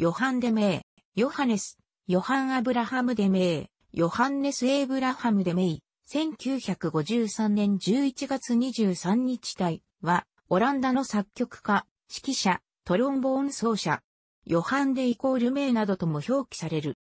ヨハン・デメイ、ヨハネス、ヨハン・アブラハム・デメイ、ヨハンネス・エイブラハム・デメイ、1953年11月23日体は、オランダの作曲家、指揮者、トロンボーン奏者、ヨハンデイコール名などとも表記される。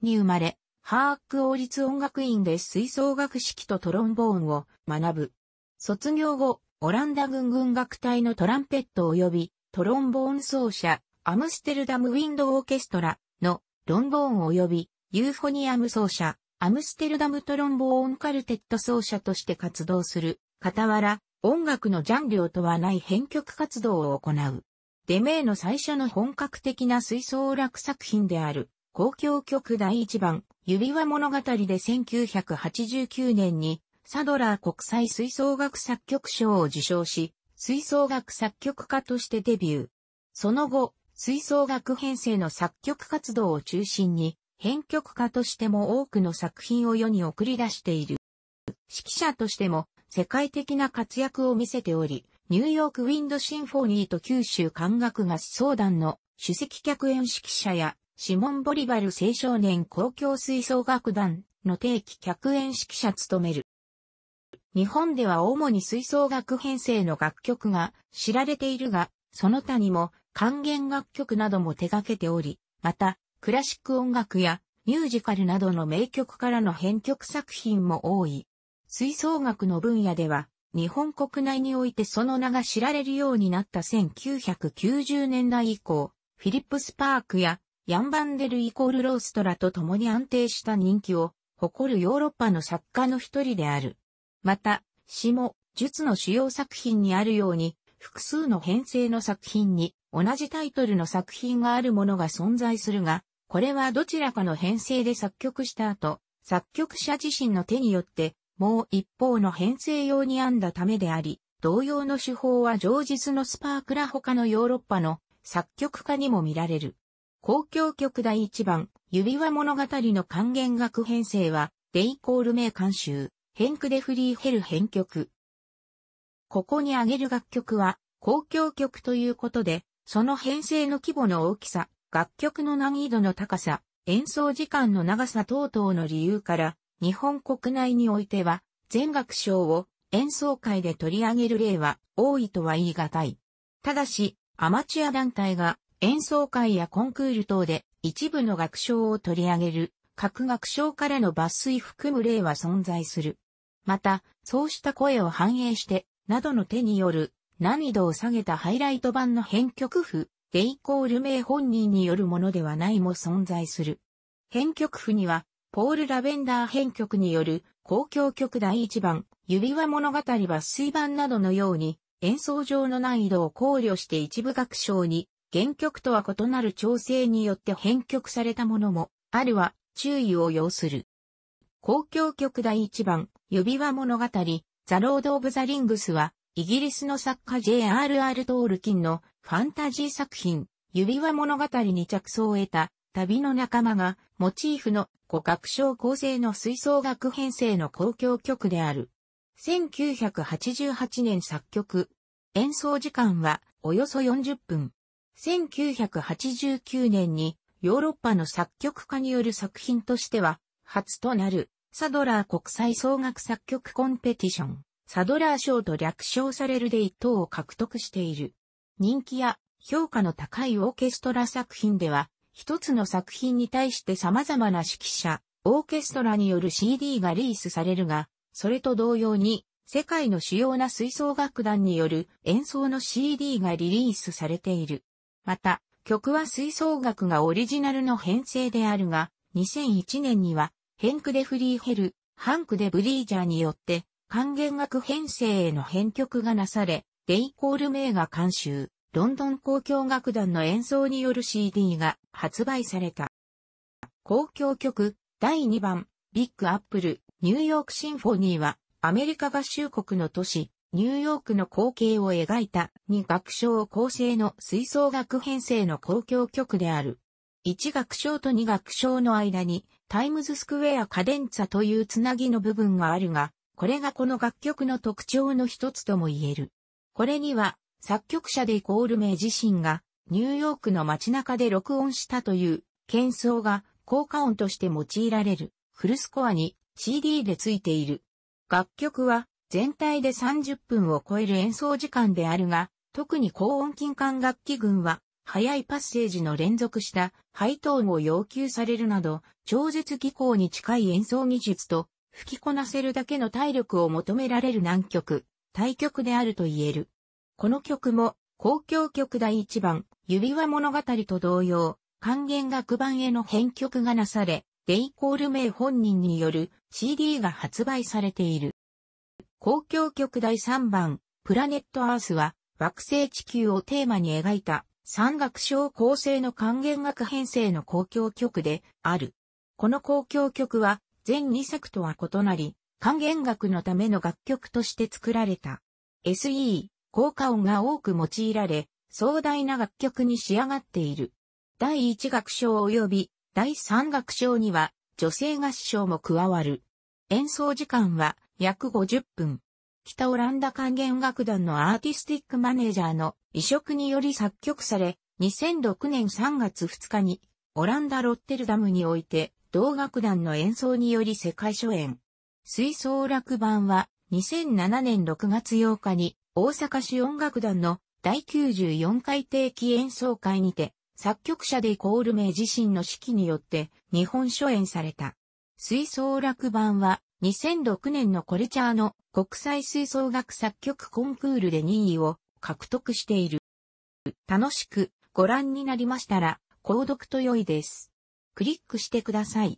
に生まれ、ハーク王立音楽院で吹奏楽式とトロンボーンを学ぶ。卒業後、オランダ軍軍楽隊のトランペット及びトロンボーン奏者、アムステルダム・ウィンド・オーケストラのロンボーン及びユーフォニアム奏者、アムステルダムトロンボーンカルテット奏者として活動する、傍ら、音楽のジャンルとはない編曲活動を行う。デメイの最初の本格的な吹奏楽作品である、公共曲第一番、指輪物語で1989年に、サドラー国際吹奏楽作曲賞を受賞し、吹奏楽作曲家としてデビュー。その後、吹奏楽編成の作曲活動を中心に、編曲家としても多くの作品を世に送り出している。指揮者としても世界的な活躍を見せており、ニューヨークウィンドシンフォニーと九州管楽合奏団の主席客演指揮者や、シモン・ボリバル青少年公共吹奏楽団の定期客演指揮者務める。日本では主に吹奏楽編成の楽曲が知られているが、その他にも管弦楽曲なども手掛けており、また、クラシック音楽やミュージカルなどの名曲からの編曲作品も多い。吹奏楽の分野では、日本国内においてその名が知られるようになった1990年代以降、フィリップスパークやヤンバンデルイコールローストラと共に安定した人気を誇るヨーロッパの作家の一人である。また、詩も、術の主要作品にあるように、複数の編成の作品に同じタイトルの作品があるものが存在するが、これはどちらかの編成で作曲した後、作曲者自身の手によって、もう一方の編成用に編んだためであり、同様の手法は常日のスパークら他のヨーロッパの作曲家にも見られる。公共曲第1番、指輪物語の還元楽編成は、デイコール名監修、ヘンクデフリーヘル編曲。ここに挙げる楽曲は、公共曲ということで、その編成の規模の大きさ、楽曲の難易度の高さ、演奏時間の長さ等々の理由から、日本国内においては、全楽章を演奏会で取り上げる例は多いとは言い難い。ただし、アマチュア団体が演奏会やコンクール等で一部の楽章を取り上げる、各学章からの抜粋含む例は存在する。また、そうした声を反映して、などの手による難易度を下げたハイライト版の編曲譜、でイコール名本人によるものではないも存在する。編曲譜には、ポール・ラベンダー編曲による公共曲第1番、指輪物語抜粋版などのように、演奏上の難易度を考慮して一部楽章に、原曲とは異なる調整によって編曲されたものも、あるは注意を要する。公共曲第1番、指輪物語、ザ・ロード・オブ・ザ・リングスは、イギリスの作家 J.R.R. トールキンのファンタジー作品、指輪物語に着想を得た旅の仲間がモチーフの五角章構成の吹奏楽編成の公共曲である。1988年作曲。演奏時間はおよそ40分。1989年にヨーロッパの作曲家による作品としては初となるサドラー国際総楽作曲コンペティションサドラー賞と略称されるで一等を獲得している。人気や評価の高いオーケストラ作品では、一つの作品に対して様々な指揮者、オーケストラによる CD がリリースされるが、それと同様に、世界の主要な吹奏楽団による演奏の CD がリリースされている。また、曲は吹奏楽がオリジナルの編成であるが、2001年には、ヘンク・デ・フリーヘル、ハンク・デ・ブリージャーによって、還元楽編成への編曲がなされ、デイ・コール・名が監修、ロンドン交響楽団の演奏による CD が発売された。交響曲第2番、ビッグ・アップル、ニューヨーク・シンフォニーは、アメリカ合衆国の都市、ニューヨークの光景を描いた2楽章構成の吹奏楽編成の交響曲である。1楽章と2楽章の間にタイムズスクエアカデンツァというつなぎの部分があるが、これがこの楽曲の特徴の一つとも言える。これには、作曲者でイコール名自身が、ニューヨークの街中で録音したという、喧騒が効果音として用いられる、フルスコアに CD でついている。楽曲は、全体で30分を超える演奏時間であるが、特に高音金管楽器群は、速いパッセージの連続したハイトーンを要求されるなど、超絶技巧に近い演奏技術と吹きこなせるだけの体力を求められる難曲、対曲であると言える。この曲も、公共曲第1番、指輪物語と同様、還元楽版への編曲がなされ、デイコール名本人による CD が発売されている。公共曲第3番、プラネットアースは、惑星地球をテーマに描いた、三楽章構成の還元楽編成の公共曲である。この公共曲は、全2作とは異なり、還元楽のための楽曲として作られた。SE、効果音が多く用いられ、壮大な楽曲に仕上がっている。第1楽章及び第3楽章には女性合唱も加わる。演奏時間は約50分。北オランダ還元楽団のアーティスティックマネージャーの移植により作曲され、2006年3月2日にオランダ・ロッテルダムにおいて同楽団の演奏により世界初演。水奏楽版は2007年6月8日に大阪市音楽団の第94回定期演奏会にて作曲者でイコール名自身の指揮によって日本初演された。水奏楽版は2006年のコルチャーの国際吹奏楽作曲コンクールで2位を獲得している。楽しくご覧になりましたら、購読と良いです。クリックしてください。